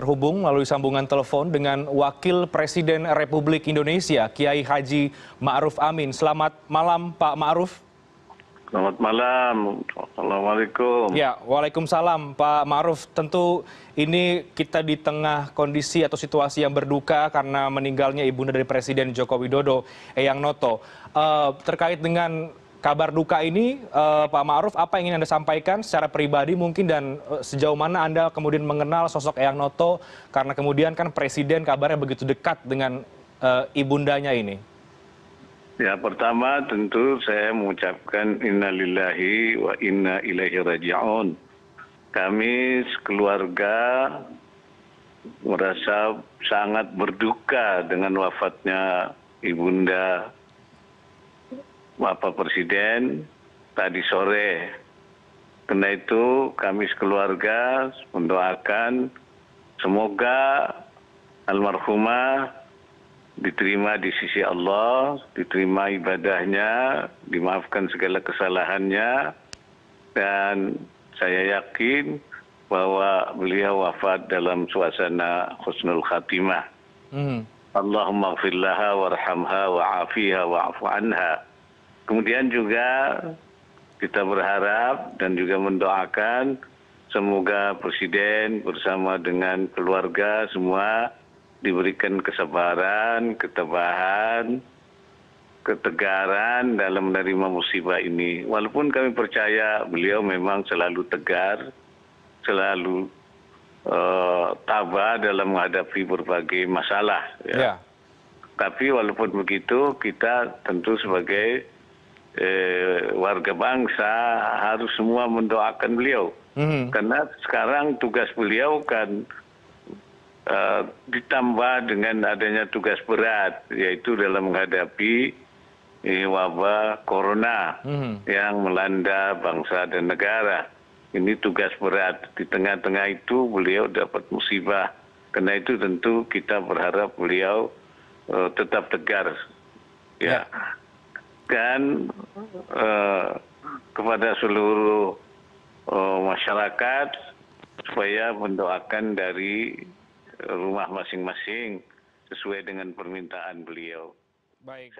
terhubung melalui sambungan telepon dengan Wakil Presiden Republik Indonesia, Kiai Haji Ma'ruf Amin. Selamat malam, Pak Ma'ruf. Selamat malam. Assalamualaikum. Ya, Waalaikumsalam, Pak Ma'ruf. Tentu ini kita di tengah kondisi atau situasi yang berduka karena meninggalnya ibunda dari Presiden Joko Widodo, Eyang Noto. Uh, terkait dengan kabar duka ini eh, pak ma'ruf apa yang ingin anda sampaikan secara pribadi mungkin dan eh, sejauh mana anda kemudian mengenal sosok eyang noto karena kemudian kan presiden kabarnya begitu dekat dengan eh, ibundanya ini Ya pertama tentu saya mengucapkan innalillahi wa inna ilaihi raji'un. Kami sekeluarga merasa sangat berduka dengan wafatnya ibunda bapak presiden tadi sore karena itu kami sekeluarga mendoakan semoga almarhumah diterima di sisi Allah, diterima ibadahnya, dimaafkan segala kesalahannya, dan saya yakin bahwa beliau wafat dalam suasana khusnul khatimah. Mm. Allahumma gfirlaha warhamha wa'afiha wa'afu anha kemudian juga kita berharap dan juga mendoakan semoga presiden bersama dengan keluarga semua diberikan kesabaran, ketabahan, ketegaran dalam menerima musibah ini. Walaupun kami percaya beliau memang selalu tegar, selalu uh, eh, tabah dalam menghadapi berbagai masalah. Ya. Yeah. Tapi walaupun begitu, kita tentu sebagai Eh, warga bangsa harus semua mendoakan beliau mm-hmm. karena sekarang tugas beliau kan eh, ditambah dengan adanya tugas berat yaitu dalam menghadapi eh, wabah corona mm-hmm. yang melanda bangsa dan negara ini tugas berat di tengah-tengah itu beliau dapat musibah karena itu tentu kita berharap beliau tetap tegar ya, ya mengingatkan eh, kepada seluruh eh, masyarakat supaya mendoakan dari rumah masing masing sesuai dengan permintaan beliau Baik.